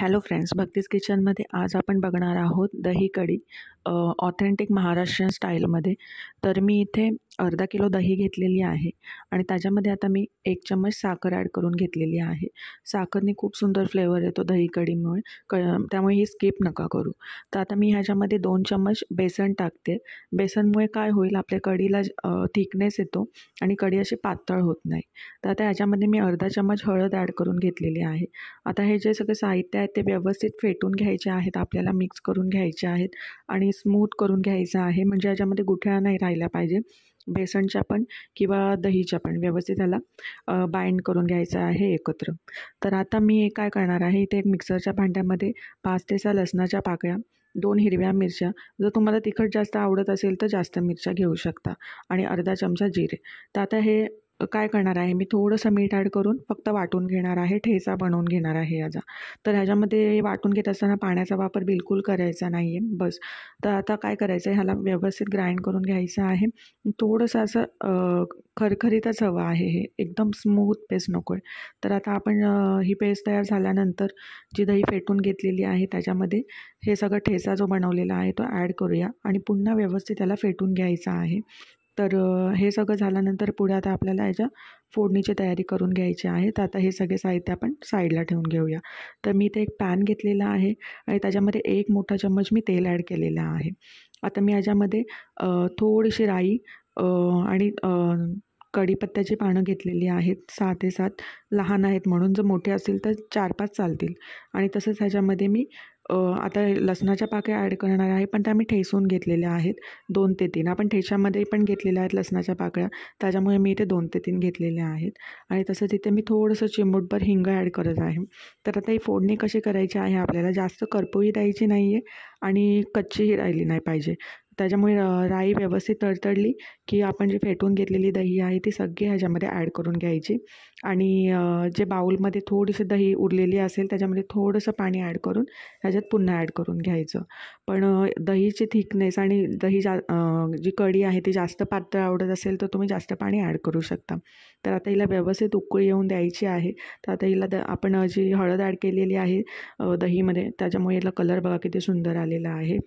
hello friends भक्तीज किचनमध्ये आज आपण बघणार आहोत दही कढी ऑथेंटिक महाराष्ट्रीयन स्टाईलमध्ये तर मी इथे अर्धा किलो दही घेतलेली आहे आणि त्याच्यामध्ये आता मी एक चम्मच साखर ॲड करून घेतलेली आहे साखरने खूप सुंदर फ्लेवर येतो दही कढीमुळे क त्यामुळे ही स्किप नका करू तर आता मी ह्याच्यामध्ये दोन चम्मच बेसन टाकते बेसनमुळे काय होईल आपल्या कढीला थिकनेस येतो आणि कढी अशी पातळ होत नाही तर आता ह्याच्यामध्ये मी अर्धा चम्मच हळद ॲड करून घेतलेली आहे आता हे जे सगळे साहित्य आहेत ते व्यवस्थित फेटून घ्यायचे आहेत आपल्याला मिक्स करून घ्यायचे आहेत आणि स्मूथ करून घ्यायचं आहे म्हणजे याच्यामध्ये गुठळ्या नाही राहिल्या पाहिजे बेसनच्या पण किंवा दहीच्या पण व्यवस्थित ह्याला बाइंड करून घ्यायचं आहे एकत्र तर आता मी काय करणार आहे इथे एक मिक्सरच्या भांड्यामध्ये पाच ते सहा लसणाच्या पाकळ्या दोन हिरव्या मिरच्या जर तुम्हाला तिखट जास्त आवडत असेल तर जास्त मिरच्या घेऊ शकता आणि अर्धा चमचा जिरे तर आता हे काय करणार आहे मी थोडंसं मीठ ॲड करून फक्त वाटून घेणार आहे ठेचा बनवून घेणार आहे याचा तर ह्याच्यामध्ये वाटून घेत असताना पाण्याचा वापर बिलकुल करायचा नाही आहे बस तर आता काय करायचं आहे ह्याला व्यवस्थित ग्राइंड करून घ्यायचं आहे थोडंसं असं खरखरीतच हवं आहे हे एकदम स्मूथ पेस्ट नको आहे तर आता आपण ही पेस्ट तयार झाल्यानंतर जी दही फेटून घेतलेली आहे त्याच्यामध्ये हे सगळं ठेचा जो बनवलेला आहे तो ॲड करूया आणि पुन्हा व्यवस्थित त्याला फेटून घ्यायचा आहे तर हे सगळं झाल्यानंतर पुढे आता आपल्याला याच्या फोडणीची तयारी करून घ्यायची आहे तर आता हे सगळे साहित्य आपण साईडला ठेवून घेऊया तर मी ते एक पॅन घेतलेला आहे आणि त्याच्यामध्ये एक मोठा चम्मच मी तेल ॲड केलेला आहे आता मी याच्यामध्ये थोडीशी राई आणि कढीपत्त्याची पानं घेतलेली आहेत सहा ते सात लहान आहेत म्हणून जर मोठे असतील तर चार पाच चालतील आणि तसंच ह्याच्यामध्ये मी आता लसणाच्या पाकळ्या ॲड करणार आहे पण त्या मी ठेसून घेतलेल्या आहेत दोन ते तीन आपण ठेच्यामध्ये पण घेतलेल्या आहेत लसणाच्या पाकळ्या त्याच्यामुळे मी इथे दोन ते तीन घेतलेल्या आहेत आणि तसंच इथे मी थोडंसं चिमूटभर हिंग ॲड करत आहे तर आता ही फोडणी कशी करायची आहे आपल्याला जास्त करपवी द्यायची नाही आहे आणि कच्चीही राहिली नाही पाहिजे त्याच्यामुळे राई व्यवस्थित तडतडली की आपण जी फेटून घेतलेली दही आहे ती सगळी ह्याच्यामध्ये ॲड करून घ्यायची आणि जे बाऊलमध्ये थोडीशी दही उरलेली असेल त्याच्यामध्ये थोडंसं पाणी ॲड करून ह्याच्यात पुन्हा ॲड करून घ्यायचं पण दहीची थिकनेस आणि दही जा जी कढी आहे ती जास्त पातळ आवडत असेल तर तुम्ही जास्त पाणी ॲड करू शकता तर आता हिला व्यवस्थित उकळी येऊन द्यायची आहे तर आता हिला द आपण जी हळद ॲड केलेली आहे दहीमध्ये त्याच्यामुळे हिला कलर बघा किती सुंदर आलेला आहे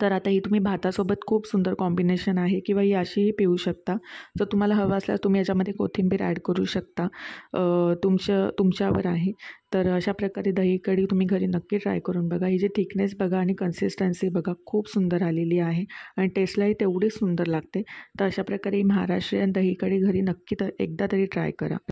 तर आता ही तुम्ही भातासोबत खूप सुंदर कॉम्बिनेशन आहे किंवा ही अशीही पिऊ शकता जर तुम्हाला हवं असल्यास तुम्ही याच्यामध्ये कोथिंबीर ॲड करू शकता तुमच्या तुमच्यावर आहे तर अशा प्रकारे दही कढी तुम्ही घरी नक्की ट्राय करून बघा ही जी थिकनेस बघा आणि कन्सिस्टन्सी बघा खूप सुंदर आलेली आहे आणि टेस्टलाही तेवढीच सुंदर लागते तर अशा प्रकारे महाराष्ट्रीयन दही कढी घरी नक्की तर एकदा तरी ट्राय करा